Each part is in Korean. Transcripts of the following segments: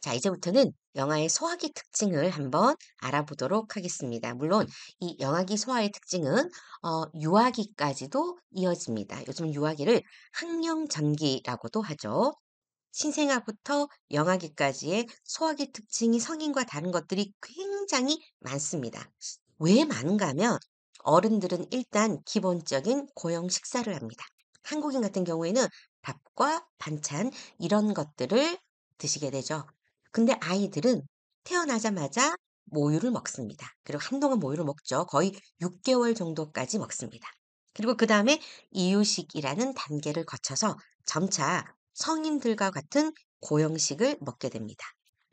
자, 이제부터는 영화의 소화기 특징을 한번 알아보도록 하겠습니다. 물론 이 영화기 소화의 특징은 어, 유아기까지도 이어집니다. 요즘 유아기를 학령전기라고도 하죠. 신생아부터 영아기까지의 소화기 특징이 성인과 다른 것들이 굉장히 많습니다. 왜 많은가 하면 어른들은 일단 기본적인 고형 식사를 합니다. 한국인 같은 경우에는 밥과 반찬 이런 것들을 드시게 되죠. 근데 아이들은 태어나자마자 모유를 먹습니다. 그리고 한동안 모유를 먹죠. 거의 6개월 정도까지 먹습니다. 그리고 그 다음에 이유식이라는 단계를 거쳐서 점차 성인들과 같은 고형식을 먹게 됩니다.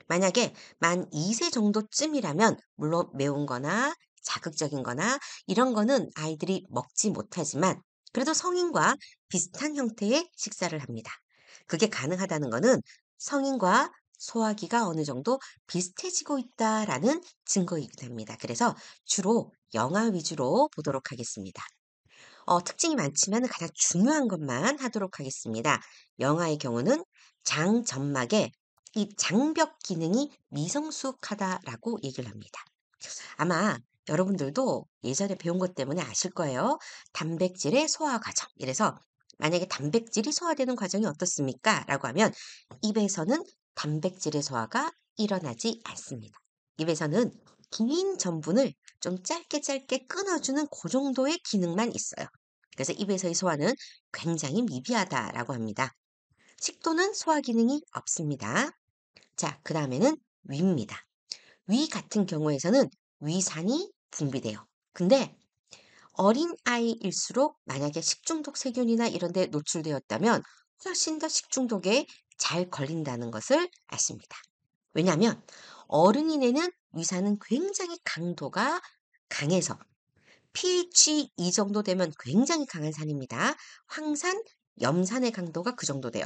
만약에 만 2세 정도쯤이라면 물론 매운 거나 자극적인 거나 이런 거는 아이들이 먹지 못하지만 그래도 성인과 비슷한 형태의 식사를 합니다. 그게 가능하다는 거는 성인과 소화기가 어느 정도 비슷해지고 있다라는 증거이기도 합니다. 그래서 주로 영화 위주로 보도록 하겠습니다. 어, 특징이 많지만 가장 중요한 것만 하도록 하겠습니다. 영화의 경우는 장 점막에 이 장벽 기능이 미성숙하다라고 얘기를 합니다. 아마 여러분들도 예전에 배운 것 때문에 아실 거예요. 단백질의 소화 과정. 이래서 만약에 단백질이 소화되는 과정이 어떻습니까? 라고 하면 입에서는 단백질의 소화가 일어나지 않습니다. 입에서는 긴 전분을 좀 짧게 짧게 끊어주는 그 정도의 기능만 있어요. 그래서 입에서의 소화는 굉장히 미비하다라고 합니다. 식도는 소화 기능이 없습니다. 자, 그 다음에는 위입니다. 위 같은 경우에서는 위산이 분비돼요. 근데 어린 아이일수록 만약에 식중독 세균이나 이런 데 노출되었다면 훨씬 더 식중독의 잘 걸린다는 것을 아십니다. 왜냐하면 어른인에는 위산은 굉장히 강도가 강해서 pH 2 정도 되면 굉장히 강한 산입니다. 황산, 염산의 강도가 그 정도 돼요.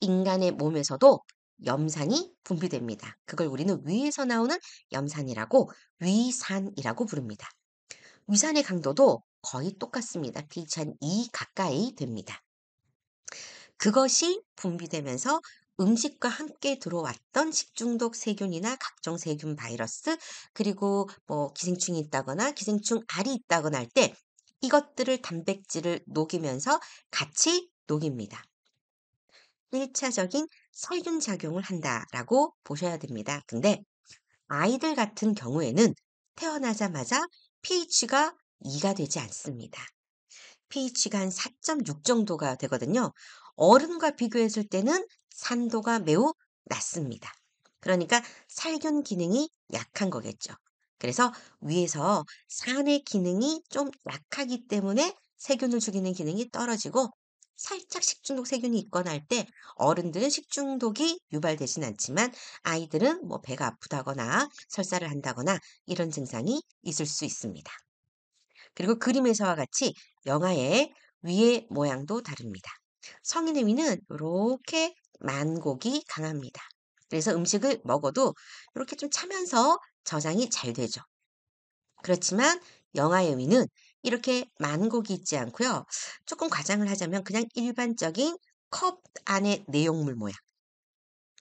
인간의 몸에서도 염산이 분비됩니다. 그걸 우리는 위에서 나오는 염산이라고 위산이라고 부릅니다. 위산의 강도도 거의 똑같습니다. pH 한 2 가까이 됩니다. 그것이 분비되면서 음식과 함께 들어왔던 식중독 세균이나 각종 세균 바이러스 그리고 뭐 기생충이 있다거나 기생충 알이 있다거나 할 때 이것들을 단백질을 녹이면서 같이 녹입니다. 1차적인 살균 작용을 한다라고 보셔야 됩니다. 근데 아이들 같은 경우에는 태어나자마자 pH가 2가 되지 않습니다. pH가 한 4.6 정도가 되거든요. 어른과 비교했을 때는 산도가 매우 낮습니다. 그러니까 살균 기능이 약한 거겠죠. 그래서 위에서 산의 기능이 좀 약하기 때문에 세균을 죽이는 기능이 떨어지고 살짝 식중독 세균이 있거나 할 때 어른들은 식중독이 유발되진 않지만 아이들은 뭐 배가 아프다거나 설사를 한다거나 이런 증상이 있을 수 있습니다. 그리고 그림에서와 같이 영화의 위의 모양도 다릅니다. 성인의 위는 이렇게 만곡이 강합니다. 그래서 음식을 먹어도 이렇게 좀 차면서 저장이 잘 되죠. 그렇지만 영아의 위는 이렇게 만곡이 있지 않고요. 조금 과장을 하자면 그냥 일반적인 컵 안의 내용물 모양.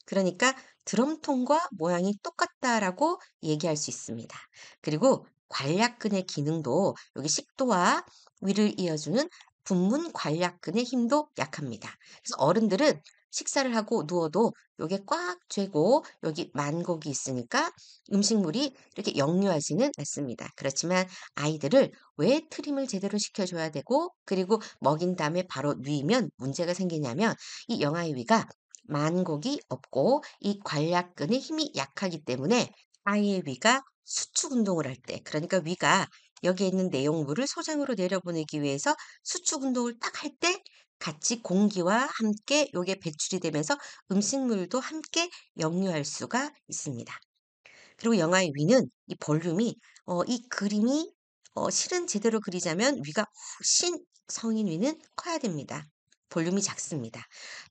그러니까 드럼통과 모양이 똑같다라고 얘기할 수 있습니다. 그리고 관략근의 기능도 여기 식도와 위를 이어주는 분문 관략근의 힘도 약합니다. 그래서 어른들은 식사를 하고 누워도 요게 꽉 죄고 여기 만곡이 있으니까 음식물이 이렇게 역류하지는 않습니다. 그렇지만 아이들을 왜 트림을 제대로 시켜줘야 되고 그리고 먹인 다음에 바로 누이면 문제가 생기냐면 이 영아의 위가 만곡이 없고 이 관략근의 힘이 약하기 때문에 아이의 위가 수축 운동을 할 때, 그러니까 위가 여기에 있는 내용물을 소장으로 내려보내기 위해서 수축 운동을 딱 할 때 같이 공기와 함께 요게 배출이 되면서 음식물도 함께 역류할 수가 있습니다. 그리고 영화의 위는 이 볼륨이 어, 이 그림이 어, 실은 제대로 그리자면 위가 훨씬 성인 위는 커야 됩니다. 볼륨이 작습니다.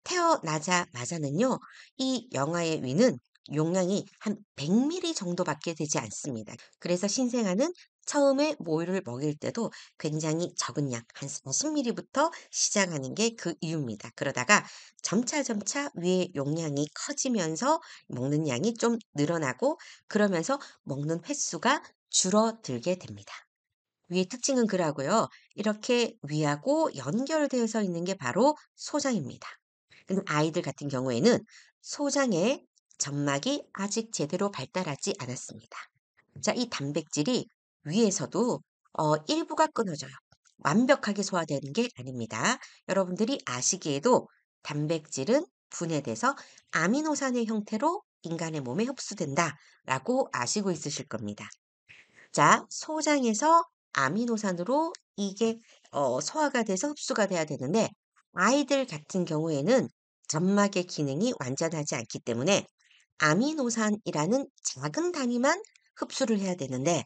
태어나자마자는요, 이 영화의 위는 용량이 한 100ml 정도밖에 되지 않습니다. 그래서 신생아는 처음에 모유를 먹일 때도 굉장히 적은 양, 한 40ml부터 시작하는 게 그 이유입니다. 그러다가 점차 점차 위의 용량이 커지면서 먹는 양이 좀 늘어나고 그러면서 먹는 횟수가 줄어들게 됩니다. 위의 특징은 그러고요. 이렇게 위하고 연결되어서 있는 게 바로 소장입니다. 아이들 같은 경우에는 소장의 점막이 아직 제대로 발달하지 않았습니다. 자, 이 단백질이 위에서도 어, 일부가 끊어져요. 완벽하게 소화되는 게 아닙니다. 여러분들이 아시기에도 단백질은 분해돼서 아미노산의 형태로 인간의 몸에 흡수된다라고 아시고 있으실 겁니다. 자, 소장에서 아미노산으로 이게 어, 소화가 돼서 흡수가 돼야 되는데 아이들 같은 경우에는 점막의 기능이 완전하지 않기 때문에 아미노산이라는 작은 단위만 흡수를 해야 되는데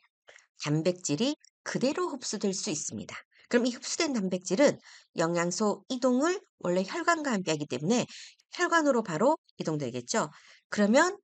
단백질이 그대로 흡수될 수 있습니다. 그럼 이 흡수된 단백질은 영양소 이동을 원래 혈관과 함께 하기 때문에 혈관으로 바로 이동되겠죠. 그러면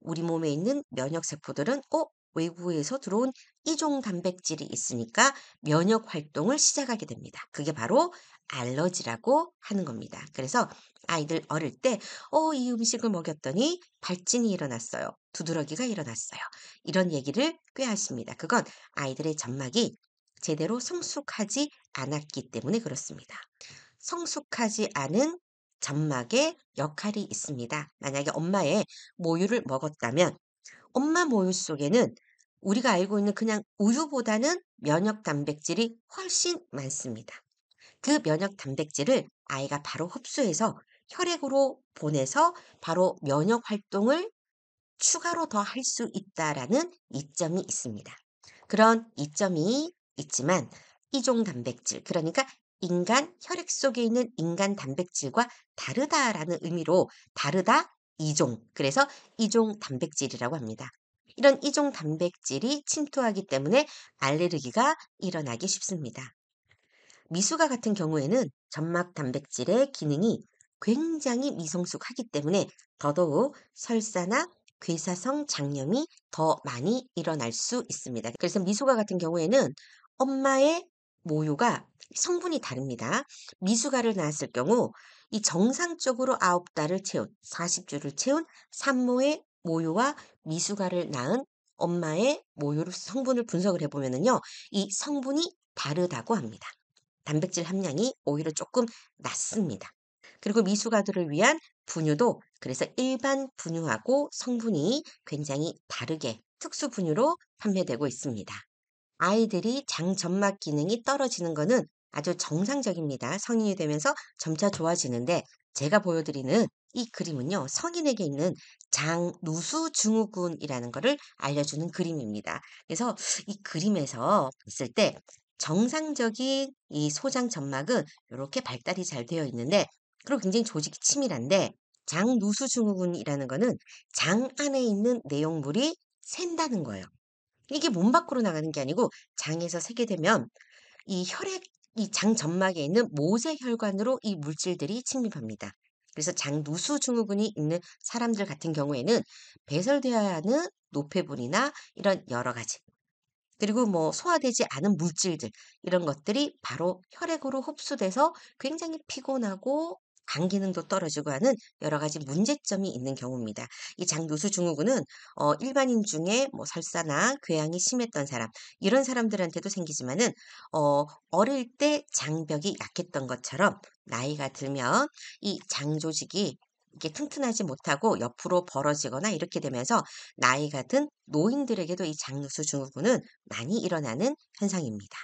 우리 몸에 있는 면역세포들은 어? 외부에서 들어온 이종 단백질이 있으니까 면역 활동을 시작하게 됩니다. 그게 바로 알러지라고 하는 겁니다. 그래서 아이들 어릴 때, 어, 이 음식을 먹였더니 발진이 일어났어요. 두드러기가 일어났어요. 이런 얘기를 꽤 하십니다. 그건 아이들의 점막이 제대로 성숙하지 않았기 때문에 그렇습니다. 성숙하지 않은 점막의 역할이 있습니다. 만약에 엄마의 모유를 먹었다면 엄마 모유 속에는 우리가 알고 있는 그냥 우유보다는 면역 단백질이 훨씬 많습니다. 그 면역 단백질을 아이가 바로 흡수해서 혈액으로 보내서 바로 면역 활동을 추가로 더 할 수 있다라는 이점이 있습니다. 그런 이점이 있지만 이종 단백질, 그러니까 인간 혈액 속에 있는 인간 단백질과 다르다라는 의미로 다르다, 이종, 그래서 이종 단백질이라고 합니다. 이런 이종 단백질이 침투하기 때문에 알레르기가 일어나기 쉽습니다. 미숙아 같은 경우에는 점막 단백질의 기능이 굉장히 미성숙하기 때문에 더더욱 설사나 괴사성 장염이 더 많이 일어날 수 있습니다. 그래서 미숙아 같은 경우에는 엄마의 모유가 성분이 다릅니다. 미숙아를 낳았을 경우 이 정상적으로 아홉 달을 채운 40주를 채운 산모의 모유와 미숙아를 낳은 엄마의 모유로 성분을 분석을 해보면요이 성분이 다르다고 합니다. 단백질 함량이 오히려 조금 낮습니다. 그리고 미숙아들을 위한 분유도 그래서 일반 분유하고 성분이 굉장히 다르게 특수 분유로 판매되고 있습니다. 아이들이 장 점막 기능이 떨어지는 것은 아주 정상적입니다. 성인이 되면서 점차 좋아지는데 제가 보여드리는 이 그림은요. 성인에게 있는 장누수 증후군이라는 것을 알려주는 그림입니다. 그래서 이 그림에서 있을 때 정상적인 이 소장 점막은 이렇게 발달이 잘 되어 있는데 그리고 굉장히 조직이 치밀한데 장누수 증후군이라는 것은 장 안에 있는 내용물이 샌다는 거예요. 이게 몸 밖으로 나가는 게 아니고 장에서 새게 되면 이 혈액, 이 장 점막에 있는 모세혈관으로 이 물질들이 침입합니다. 그래서 장 누수 증후군이 있는 사람들 같은 경우에는 배설되어야 하는 노폐물이나 이런 여러 가지 그리고 뭐 소화되지 않은 물질들 이런 것들이 바로 혈액으로 흡수돼서 굉장히 피곤하고 간 기능도 떨어지고 하는 여러 가지 문제점이 있는 경우입니다. 이 장노수 증후군은 어, 일반인 중에 뭐 설사나 궤양이 심했던 사람 이런 사람들한테도 생기지만은 어, 어릴 때 장벽이 약했던 것처럼 나이가 들면 이 장조직이 이게 튼튼하지 못하고 옆으로 벌어지거나 이렇게 되면서 나이 같은 노인들에게도 이장노수 증후군은 많이 일어나는 현상입니다.